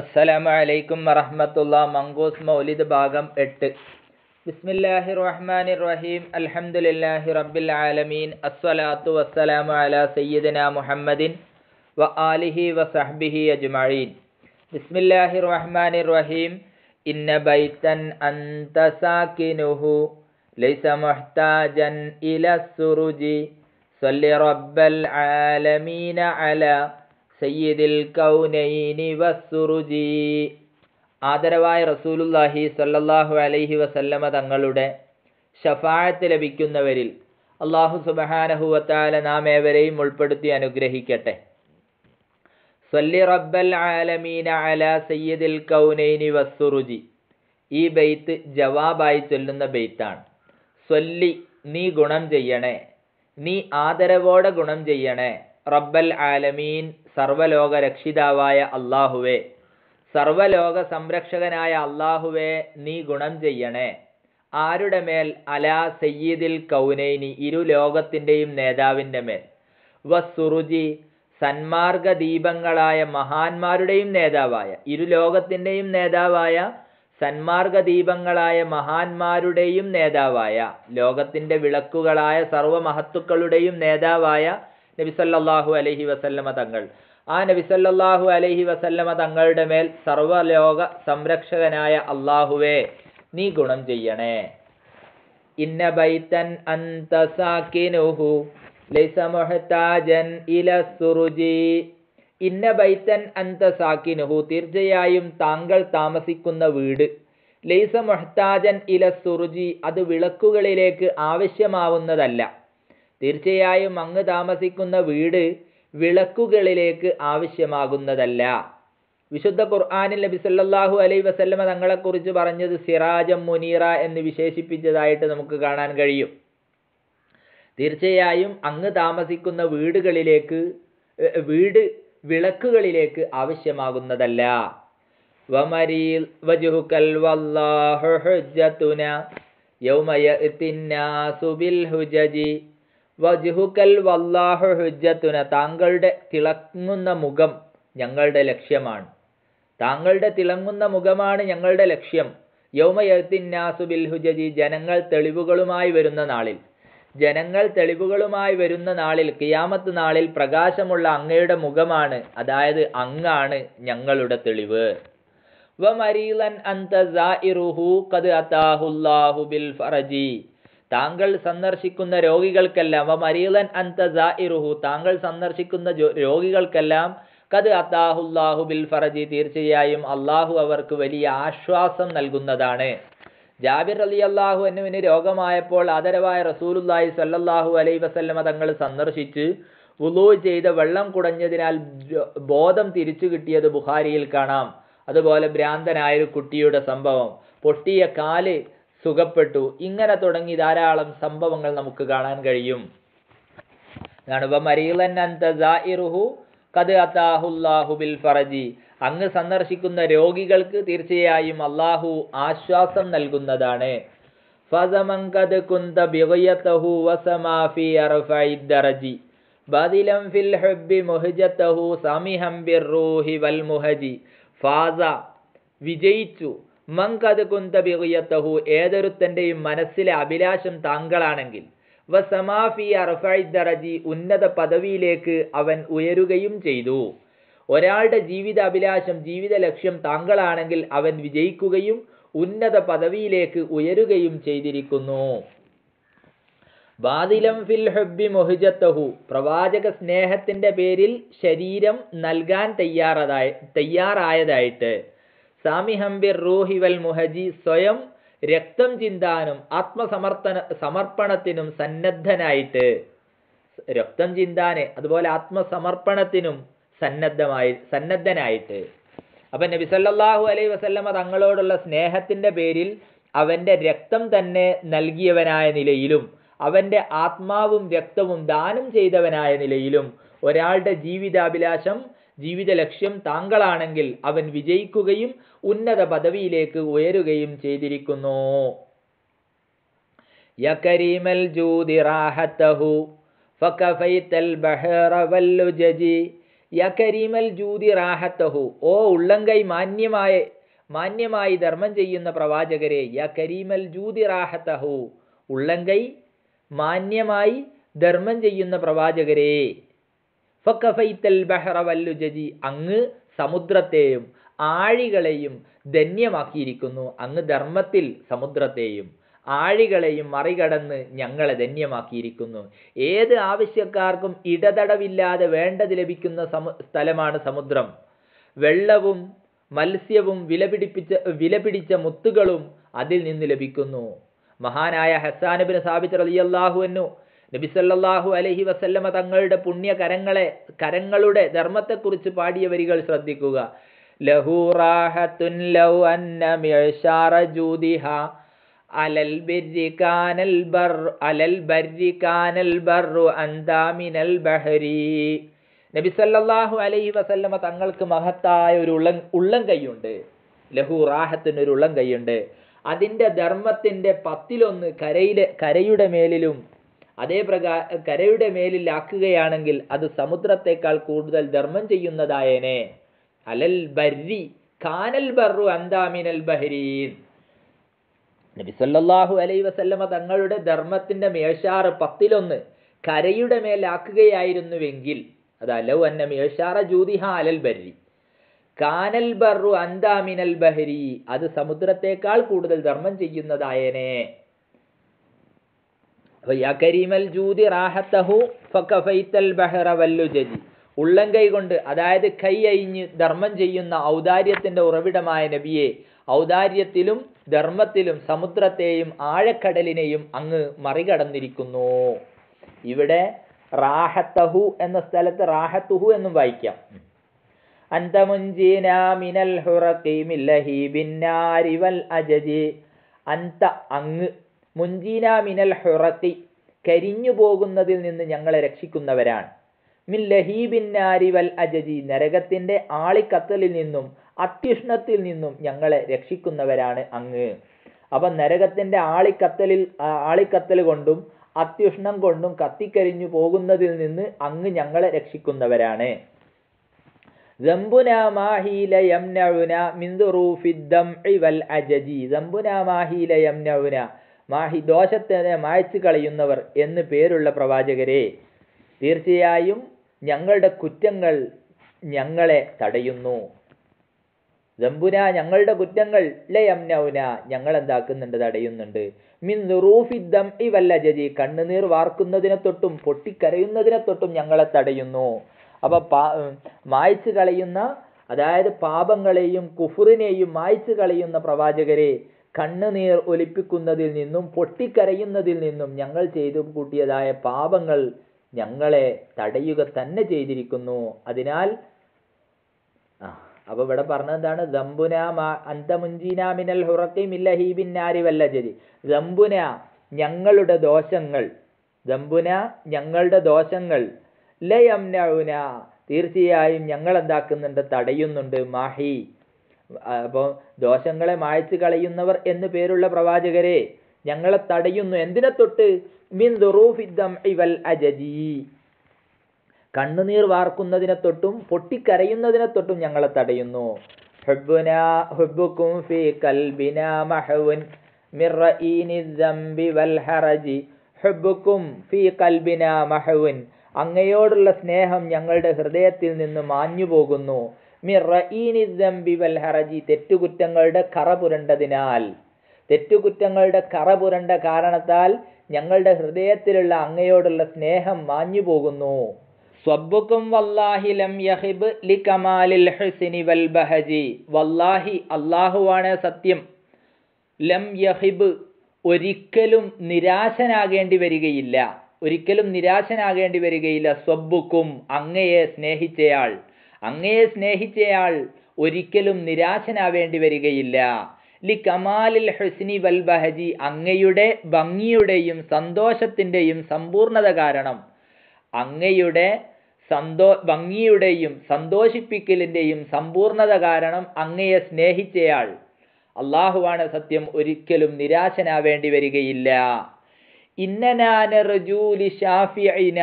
അസ്സലാമു അലൈക്കും വറഹമത്തുള്ള മംഗൂസ് മൗലിദ് ഭാഗം എട്ട് ബിസ്മില്ലാഹി റഹ്മാനി റഹീം അൽഹംദുലില്ലാഹി റബ്ബിൽ ആലമീൻ അസ്സലാത്തു വസ്സലാമു അല സയ്യിദന മുഹമ്മദിൻ വ ആലിഹി വ സഹ്ബിഹി അജ്മഈൻ ബിസ്മില്ലാഹി റഹ്മാനി റഹീം ഇന്ന ബൈത്തൻ അന്ത സാക്കിനുഹു ലൈസ മുഹ്താജൻ ഇല സുറുജി സല്ലി റബ്ബൽ ആലമീന അല സയ്യിദിൽ കൗനൈനി വസ്സുറുജി ആദരവായ റസൂലുല്ലാഹി സല്ലാഹു അലൈഹി വസല്ലമ തങ്ങളുടെ ഷഫായത്ത് ലഭിക്കുന്നവരിൽ അള്ളാഹു സുബഹാനഹുവത്താല നാം ഏവരെയും ഉൾപ്പെടുത്തി അനുഗ്രഹിക്കട്ടെ സല്ലി റബ്ബൽ ആലമീന അല സയ്യിദിൽ കൗനൈനി വസ്സുറുജി ഈ ബെയ്ത്ത് ജവാബായി ചൊല്ലുന്ന ബെയ്ത്താണ് സൊല്ലി നീ ഗുണം ചെയ്യണേ നീ ആദരവോടെ ഗുണം ചെയ്യണേ റബ്ബൽ ആലമീൻ സർവലോക രക്ഷിതാവായ അള്ളാഹുവേ സർവലോക സംരക്ഷകനായ അള്ളാഹുവേ നീ ഗുണം ചെയ്യണേ ആരുടെ മേൽ അല സയ്യിദിൽ കൗനൈനി ഇരു ലോകത്തിൻ്റെയും നേതാവിൻ്റെ മേൽ സുറുജി സന്മാർഗ ദീപങ്ങളായ മഹാന്മാരുടെയും നേതാവായ ഇരു ലോകത്തിൻ്റെയും നേതാവായ സന്മാർഗ ദീപങ്ങളായ മഹാന്മാരുടെയും നേതാവായ ലോകത്തിൻ്റെ വിളക്കുകളായ സർവമഹത്തുക്കളുടെയും നേതാവായ നബിസല്ലാഹു അലഹി വസല്ലമ തങ്ങൾ ആ നബിസല്ലാഹു അലഹി വസല്ലമ തങ്ങളുടെ മേൽ സർവലോക സംരക്ഷകനായ അള്ളാഹുവേ നീ ഗുണം ചെയ്യണേ ഇന്ന ബൈതൻ അന്ത സാക്കിനുഹു ലൈസ മുഹ്താജൻ ഇല ഇന്ന ബൈത്തൻ അന്ത തീർച്ചയായും താങ്കൾ താമസിക്കുന്ന വീട് ലൈസ മൊഹത്താജൻ ഇല സുറുജി അത് വിളക്കുകളിലേക്ക് ആവശ്യമാവുന്നതല്ല തീർച്ചയായും അങ്ങ് താമസിക്കുന്ന വീട് വിളക്കുകളിലേക്ക് ആവശ്യമാകുന്നതല്ല വിശുദ്ധ ഖുർആാനിൽ നബി സല്ലാഹു അലൈ വസല്ലമ തങ്ങളെക്കുറിച്ച് പറഞ്ഞത് സിറാജം മുനീറ എന്ന് വിശേഷിപ്പിച്ചതായിട്ട് നമുക്ക് കാണാൻ കഴിയും തീർച്ചയായും അങ്ങ് താമസിക്കുന്ന വീടുകളിലേക്ക് വീട് വിളക്കുകളിലേക്ക് ആവശ്യമാകുന്നതല്ല യൗമയ വജുഹുക്കൽ വല്ലാഹു ഹുജ്ജത്തുന താങ്കളുടെ തിളങ്ങുന്ന മുഖം ഞങ്ങളുടെ ലക്ഷ്യമാണ് താങ്കളുടെ തിളങ്ങുന്ന മുഖമാണ് ഞങ്ങളുടെ ലക്ഷ്യം യൗമയത്തിന്നാസു ബിൽ ഹുജജി ജനങ്ങൾ തെളിവുകളുമായി വരുന്ന നാളിൽ ജനങ്ങൾ തെളിവുകളുമായി വരുന്ന നാളിൽ കിയാമത്ത് നാളിൽ പ്രകാശമുള്ള അങ്ങയുടെ മുഖമാണ് അതായത് അങ്ങാണ് ഞങ്ങളുടെ തെളിവ് വമരീലൻ അന്ത സാഇറുഹു ഖദ് അതാഹുല്ലാഹു ബിൽ ഫറജി താങ്കൾ സന്ദർശിക്കുന്ന രോഗികൾക്കെല്ലാം വ മരീലൻ അന്ത താങ്കൾ സന്ദർശിക്കുന്ന രോഗികൾക്കെല്ലാം കത് അത്താഹുല്ലാഹു ബിൽ ഫറജി തീർച്ചയായും അള്ളാഹു അവർക്ക് വലിയ ആശ്വാസം നൽകുന്നതാണ് ജാബിർ അലി അള്ളാഹു എന്നുവിന് രോഗമായപ്പോൾ ആദരവായ റസൂലുല്ലാഹി സല്ലാഹു അലൈ വസല്ലമ തങ്ങൾ സന്ദർശിച്ച് ഉലു ചെയ്ത വെള്ളം കുടഞ്ഞതിനാൽ ബോധം തിരിച്ചു കിട്ടിയത് ബുഹാരിയിൽ കാണാം അതുപോലെ ഭ്രാന്തനായൊരു കുട്ടിയുടെ സംഭവം പൊട്ടിയ കാല് സുഖപ്പെട്ടു ഇങ്ങനെ തുടങ്ങി ധാരാളം സംഭവങ്ങൾ നമുക്ക് കാണാൻ കഴിയും അങ്ങ് സന്ദർശിക്കുന്ന രോഗികൾക്ക് തീർച്ചയായും അള്ളാഹു ആശ്വാസം നൽകുന്നതാണ് വിജയിച്ചു മങ്കത് കുന്ത ബിറിയത്തഹു ഏതൊരുത്തൻ്റെയും മനസ്സിലെ അഭിലാഷം താങ്കളാണെങ്കിൽ വസമാഫി അറഫൈദറജി ഉന്നത പദവിയിലേക്ക് അവൻ ഉയരുകയും ചെയ്തു ഒരാളുടെ ജീവിത അഭിലാഷം ജീവിത ലക്ഷ്യം താങ്കളാണെങ്കിൽ അവൻ വിജയിക്കുകയും ഉന്നത പദവിയിലേക്ക് ഉയരുകയും ചെയ്തിരിക്കുന്നു ബാദിലം ഫിൽ ഹബ്ബി മൊഹിജത്തഹു പ്രവാചക സ്നേഹത്തിന്റെ പേരിൽ ശരീരം നൽകാൻ തയ്യാറായ തയ്യാറായതായിട്ട് സാമിഹംബിർ റൂഹി വൽ മുഹജി സ്വയം രക്തം ചിന്താനും ആത്മസമർപ്പണ സമർപ്പണത്തിനും സന്നദ്ധനായിട്ട് രക്തം ചിന്താനെ അതുപോലെ ആത്മസമർപ്പണത്തിനും സന്നദ്ധമായി സന്നദ്ധനായിട്ട് അപ്പൊ നബി സല്ലാഹു അലൈഹി വസല്ലമ തങ്ങളോടുള്ള സ്നേഹത്തിന്റെ പേരിൽ അവന്റെ രക്തം തന്നെ നൽകിയവനായ നിലയിലും അവന്റെ ആത്മാവും രക്തവും ദാനം ചെയ്തവനായ നിലയിലും ഒരാളുടെ ജീവിതാഭിലാഷം ജീവിത ലക്ഷ്യം താങ്കളാണെങ്കിൽ അവൻ വിജയിക്കുകയും ഉന്നത പദവിയിലേക്ക് ഉയരുകയും ചെയ്തിരിക്കുന്നു യകരീമൽ ഫകഫൈതൽ ബഹറ വല്ലുജജി യകരീമൽ ഓ ഉള്ളംകൈ മാന്യമായ മാന്യമായി ധർമ്മം ചെയ്യുന്ന പ്രവാചകരെ യകരീമൽ കരീമൽ ജൂതി റാഹത്തഹു മാന്യമായി ധർമ്മം ചെയ്യുന്ന പ്രവാചകരെ ഫക്കഫൈത്തൽ ബഹ്റ വല്ലുജജി അങ്ങ് സമുദ്രത്തെയും ആഴികളെയും ധന്യമാക്കിയിരിക്കുന്നു അങ്ങ് ധർമ്മത്തിൽ സമുദ്രത്തെയും ആഴികളെയും മറികടന്ന് ഞങ്ങളെ ധന്യമാക്കിയിരിക്കുന്നു ഏത് ആവശ്യക്കാർക്കും ഇടതടവില്ലാതെ വേണ്ടത് ലഭിക്കുന്ന സ്ഥലമാണ് സമുദ്രം വെള്ളവും മത്സ്യവും വിലപിടിപ്പിച്ച വിലപിടിച്ച മുത്തുകളും അതിൽ നിന്ന് ലഭിക്കുന്നു മഹാനായ ഹസാനബിന് സ്ഥാപിച്ച റലിയല്ലാഹുവെന്നു നബിസല്ലാഹു അലഹി വസല്ലമ തങ്ങളുടെ പുണ്യ കരങ്ങളെ കരങ്ങളുടെ ധർമ്മത്തെക്കുറിച്ച് പാടിയ വരികൾ ശ്രദ്ധിക്കുക ജൂദിഹ അലൽ ബർ അലൽ നബിസല്ലാഹു അലൈഹി വസല്ലമ തങ്ങൾക്ക് മഹത്തായ ഒരു ഉള്ള ഉള്ളം കൈയുണ്ട് ലഹു റാഹത്തിന് ഒരു ഉള്ളം കൈയുണ്ട് അതിൻ്റെ ധർമ്മത്തിൻ്റെ പത്തിലൊന്ന് കരയിലെ കരയുടെ മേലിലും അതേ പ്രകാ കരയുടെ മേലിലാക്കുകയാണെങ്കിൽ അത് സമുദ്രത്തെക്കാൾ കൂടുതൽ ധർമ്മം ചെയ്യുന്നതായനെ അലൽ ബരി കാനൽ ബറു അന്താമിനൽ ബഹരീൻ നബിസല്ലാഹു അലൈ വസല്ലമ തങ്ങളുടെ ധർമ്മത്തിന്റെ മേശാറ് പത്തിലൊന്ന് കരയുടെ മേലാക്കുകയായിരുന്നുവെങ്കിൽ അത് അലൗ അന്ന മേശാറ ജ്യൂതിഹ അലൽ ബരി കാനൽ ബറു അന്താമിനൽ ബഹരി അത് സമുദ്രത്തെക്കാൾ കൂടുതൽ ധർമ്മം ചെയ്യുന്നതായനെ ഉള്ളം കൈ കൊണ്ട് അതായത് കൈ അയിഞ്ഞ് ധർമ്മം ചെയ്യുന്ന ഔദാര്യത്തിൻ്റെ ഉറവിടമായ നബിയെ ഔദാര്യത്തിലും ധർമ്മത്തിലും സമുദ്രത്തെയും ആഴക്കടലിനെയും അങ്ങ് മറികടന്നിരിക്കുന്നു ഇവിടെ റാഹത്തഹു എന്ന സ്ഥലത്ത് റാഹത്തുഹു എന്നും വായിക്കാം അന്തമുഞ്ചീനാമിനൽ മിനൽ ബിന്നാരിവൽ അജജി അന്ത അങ്ങ് മുൻജീന മിനൽ ഹുറത്തി കരിഞ്ഞു പോകുന്നതിൽ നിന്ന് ഞങ്ങളെ രക്ഷിക്കുന്നവരാണ് മിൻ ലഹീബിന്നാരി വൽ അജജി നരകത്തിൻ്റെ ആളിക്കത്തലിൽ നിന്നും അത്യുഷ്ണത്തിൽ നിന്നും ഞങ്ങളെ രക്ഷിക്കുന്നവരാണ് അങ്ങ് അപ്പം നരകത്തിൻ്റെ ആളിക്കത്തലിൽ ആളിക്കത്തൽ കൊണ്ടും അത്യുഷ്ണം കൊണ്ടും കത്തിക്കരിഞ്ഞു പോകുന്നതിൽ നിന്ന് അങ്ങ് ഞങ്ങളെ രക്ഷിക്കുന്നവരാണ് മാഹി ദോഷത്തിനെ മായ്ച്ചു കളയുന്നവർ എന്ന് പേരുള്ള പ്രവാചകരെ തീർച്ചയായും ഞങ്ങളുടെ കുറ്റങ്ങൾ ഞങ്ങളെ തടയുന്നു ദമ്പുന ഞങ്ങളുടെ കുറ്റങ്ങൾ ലയംനൗന ഞങ്ങൾ എന്താക്കുന്നുണ്ട് തടയുന്നുണ്ട് മിൻ റൂഫിദ്ദം ഇവല്ല ജജി കണ്ണുനീർ വാർക്കുന്നതിനെ തൊട്ടും പൊട്ടിക്കരയുന്നതിനെ തൊട്ടും ഞങ്ങളെ തടയുന്നു അപ്പൊ പാ മായ്ച്ചു കളയുന്ന അതായത് പാപങ്ങളെയും കുഫുറിനെയും മായ്ച്ചു കളയുന്ന പ്രവാചകരെ കണ്ണുനീർ ഒലിപ്പിക്കുന്നതിൽ നിന്നും പൊട്ടിക്കരയുന്നതിൽ നിന്നും ഞങ്ങൾ ചെയ്തു കൂട്ടിയതായ പാപങ്ങൾ ഞങ്ങളെ തടയുക തന്നെ ചെയ്തിരിക്കുന്നു അതിനാൽ അപ്പൊ ഇവിടെ പറഞ്ഞതാണ് ദമ്പുന അന്തമുഞ്ചീന മിനൽ ഹുറക്കി മില്ലഹീബിൻ നാരി ദമ്പുന ഞങ്ങളുടെ ദോഷങ്ങൾ ദമ്പുന ഞങ്ങളുടെ ദോഷങ്ങൾ ലയം തീർച്ചയായും ഞങ്ങൾ എന്താക്കുന്നുണ്ട് തടയുന്നുണ്ട് മാഹി അപ്പോൾ ദോഷങ്ങളെ മായച്ചു കളയുന്നവർ എന്നു പേരുള്ള പ്രവാചകരെ ഞങ്ങളെ തടയുന്നു എന്തിനെ തൊട്ട് മിൻ ഇവൽ അജജി കണ്ണുനീർ വാർക്കുന്നതിനെ തൊട്ടും പൊട്ടിക്കരയുന്നതിനെ തൊട്ടും ഞങ്ങളെ തടയുന്നു അങ്ങയോടുള്ള സ്നേഹം ഞങ്ങളുടെ ഹൃദയത്തിൽ നിന്ന് മാഞ്ഞു പോകുന്നു ഹറജി തെറ്റുകുറ്റങ്ങളുടെ കറ പുരണ്ടതിനാൽ തെറ്റുകുറ്റങ്ങളുടെ കറ പുരണ്ട കാരണത്താൽ ഞങ്ങളുടെ ഹൃദയത്തിലുള്ള അങ്ങയോടുള്ള സ്നേഹം മാഞ്ഞു പോകുന്നു സ്വബുക്കും വല്ലാഹി ലം യഹിബ് ലി കമാലിൽ ഹുസിനി വൽ ബഹജി വല്ലാഹി അള്ളാഹുവാണ് സത്യം ലം യഹിബ് ഒരിക്കലും നിരാശനാകേണ്ടി വരികയില്ല ഒരിക്കലും നിരാശനാകേണ്ടി വരികയില്ല സ്വബുക്കും അങ്ങയെ സ്നേഹിച്ചയാൾ അങ്ങയെ സ്നേഹിച്ചയാൾ ഒരിക്കലും നിരാശനാവേണ്ടി വരികയില്ല ലി കമാലിൽ ഹുസ്നി വൽ ബഹജി അങ്ങയുടെ ഭംഗിയുടെയും സന്തോഷത്തിൻ്റെയും സമ്പൂർണത കാരണം അങ്ങയുടെ സന്തോ ഭംഗിയുടെയും സന്തോഷിപ്പിക്കലിൻ്റെയും സമ്പൂർണത കാരണം അങ്ങയെ സ്നേഹിച്ചയാൾ അള്ളാഹുവാണ് സത്യം ഒരിക്കലും നിരാശനാവേണ്ടി വരികയില്ല ഇന്നനാന റജൂലി ഷാഫിഅന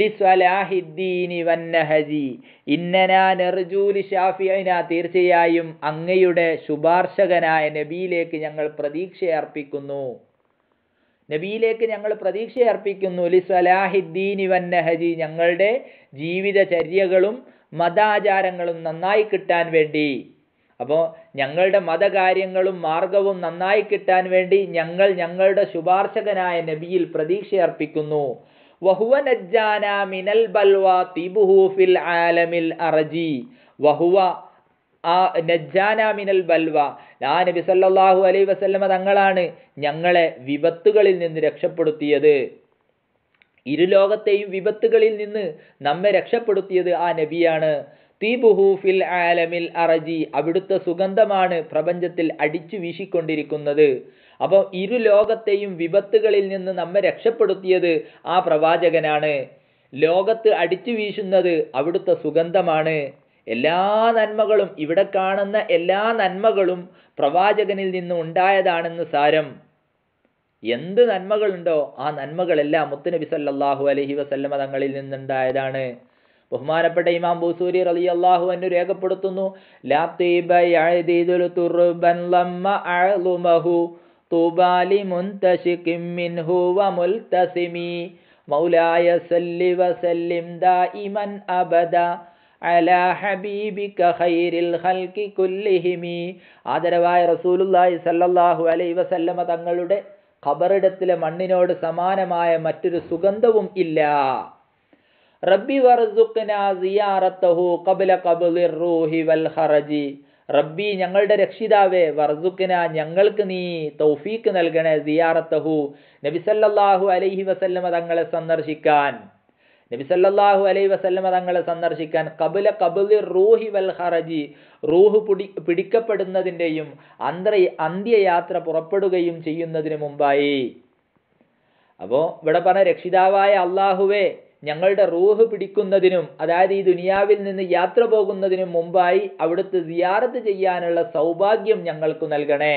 തീർച്ചയായും അങ്ങയുടെ ശുപാർശകനായ നബിയിലേക്ക് ഞങ്ങൾ പ്രതീക്ഷയർപ്പിക്കുന്നു നബിയിലേക്ക് ഞങ്ങൾ പ്രതീക്ഷയർപ്പിക്കുന്നു ലിസ്വലാഹിദ്ദീനി വന്നഹജി ഞങ്ങളുടെ ജീവിതചര്യകളും മതാചാരങ്ങളും നന്നായി കിട്ടാൻ വേണ്ടി അപ്പോൾ ഞങ്ങളുടെ മതകാര്യങ്ങളും മാർഗവും നന്നായി കിട്ടാൻ വേണ്ടി ഞങ്ങൾ ഞങ്ങളുടെ ശുപാർശകനായ നബിയിൽ പ്രതീക്ഷയർപ്പിക്കുന്നു വഹുവ നജ്ജാന മിനൽ ബൽവാ തിബുഹു ഫിൽ ആലമിൽ അറജി വഹുവ ആ നജ്ജാന മിനൽ ബൽവ ആ നബി സല്ലാഹു അലൈ വസല്ലമ തങ്ങളാണ് ഞങ്ങളെ വിപത്തുകളിൽ നിന്ന് രക്ഷപ്പെടുത്തിയത് ഇരുലോകത്തെയും വിപത്തുകളിൽ നിന്ന് നമ്മെ രക്ഷപ്പെടുത്തിയത് ആ നബിയാണ് തീബുഹു ഫിൽ ആലമിൽ അറജി അവിടുത്തെ സുഗന്ധമാണ് പ്രപഞ്ചത്തിൽ അടിച്ചു വീശിക്കൊണ്ടിരിക്കുന്നത് അപ്പോൾ ഇരു ലോകത്തെയും വിപത്തുകളിൽ നിന്ന് നമ്മെ രക്ഷപ്പെടുത്തിയത് ആ പ്രവാചകനാണ് ലോകത്ത് അടിച്ചു വീശുന്നത് അവിടുത്തെ സുഗന്ധമാണ് എല്ലാ നന്മകളും ഇവിടെ കാണുന്ന എല്ലാ നന്മകളും പ്രവാചകനിൽ നിന്ന് ഉണ്ടായതാണെന്ന് സാരം എന്ത് നന്മകളുണ്ടോ ആ നന്മകളെല്ലാം മുത്തുനബി സല്ലാഹു അലഹി വസല്ലമ തങ്ങളിൽ നിന്നുണ്ടായതാണ് ബഹുമാനപ്പെട്ട ഇമാം ബൂസൂരി അലി അള്ളാഹു എന്നു രേഖപ്പെടുത്തുന്നു طوبى لمنتشق منه وملتسم مولاي سل وسلم അലാ ഹബീബിക ഖൈരിൽ ഖൽഖി കുല്ലിഹിമി ആദരവായ റസൂലുള്ളാഹി സല്ലല്ലാഹു അലൈഹി വസല്ലമ തങ്ങളുടെ ഖബറിടത്തിലെ മണ്ണിനോട് സമാനമായ മറ്റൊരു സുഗന്ധവും ഇല്ല റബ്ബി വർസുഖ്നാ സിയാറത്തഹു ഖബ്ല ഖബ്ലിർ റൂഹി വൽ ഖറജി റബ്ബി ഞങ്ങളുടെ രക്ഷിതാവേ വർദുക്കിന ഞങ്ങൾക്ക് നീ തൗഫീക്ക് നൽകണേ സിയാറത്തഹു നബിസല്ലാഹു അലൈഹി വസല്ലമ തങ്ങളെ സന്ദർശിക്കാൻ നബിസല്ലാഹു അലൈഹി വസല്ലമ തങ്ങളെ സന്ദർശിക്കാൻ കബുല കബുലി റൂഹി വൽ ഹറജി റൂഹ് പിടി പിടിക്കപ്പെടുന്നതിൻ്റെയും അന്ത്ര അന്ത്യയാത്ര പുറപ്പെടുകയും ചെയ്യുന്നതിന് മുമ്പായി അപ്പോൾ ഇവിടെ പറഞ്ഞ രക്ഷിതാവായ അള്ളാഹുവേ ഞങ്ങളുടെ റൂഹ് പിടിക്കുന്നതിനും അതായത് ഈ ദുനിയാവിൽ നിന്ന് യാത്ര പോകുന്നതിനും മുമ്പായി അവിടുത്തെ സിയാറത്ത് ചെയ്യാനുള്ള സൗഭാഗ്യം ഞങ്ങൾക്ക് നൽകണേ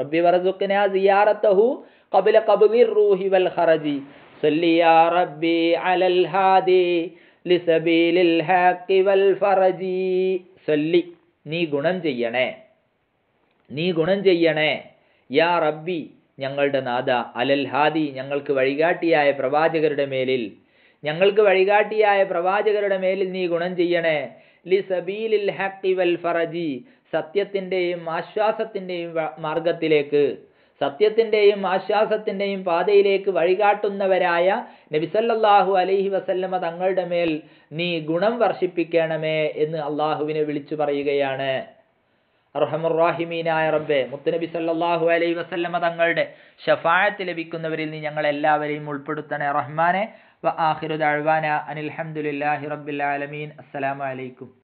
റബ്ബി വറസുഖന സിയാറത്തഹു കബില കബുലിർ റൂഹി വൽ ഹറജി സല്ലിയാ റബ്ബി അലൽ ഹാദി ലിസബീലിൽ ഹാക്കി വൽ ഫറജി സല്ലി നീ ഗുണം ചെയ്യണേ നീ ഗുണം ചെയ്യണേ യാ റബ്ബി ഞങ്ങളുടെ നാദ അലൽ ഹാദി ഞങ്ങൾക്ക് വഴികാട്ടിയായ പ്രവാചകരുടെ മേലിൽ ഞങ്ങൾക്ക് വഴികാട്ടിയായ പ്രവാചകരുടെ മേലിൽ നീ ഗുണം ചെയ്യണേ ലി സബീലിൽ ഹാക്കി വൽ ഫറജി സത്യത്തിൻ്റെയും ആശ്വാസത്തിൻ്റെയും മാർഗത്തിലേക്ക് സത്യത്തിൻ്റെയും ആശ്വാസത്തിൻ്റെയും പാതയിലേക്ക് വഴികാട്ടുന്നവരായ നബിസല്ലാഹു അലൈഹി വസല്ലമ തങ്ങളുടെ മേൽ നീ ഗുണം വർഷിപ്പിക്കണമേ എന്ന് അള്ളാഹുവിനെ വിളിച്ചു പറയുകയാണ് അർഹമുറാഹിമീനായ റബ്ബെ മുത്തനബി സല്ലാഹു അലൈഹി വസല്ലമ തങ്ങളുടെ ഷഫായത്ത് ലഭിക്കുന്നവരിൽ നീ ഞങ്ങളെല്ലാവരെയും ഉൾപ്പെടുത്തണേ റഹ്മാനെ വ ആഹിറു ദഅ്വാന അനിൽ ഹംദുലില്ലാഹി റബ്ബിൽ ആലമീൻ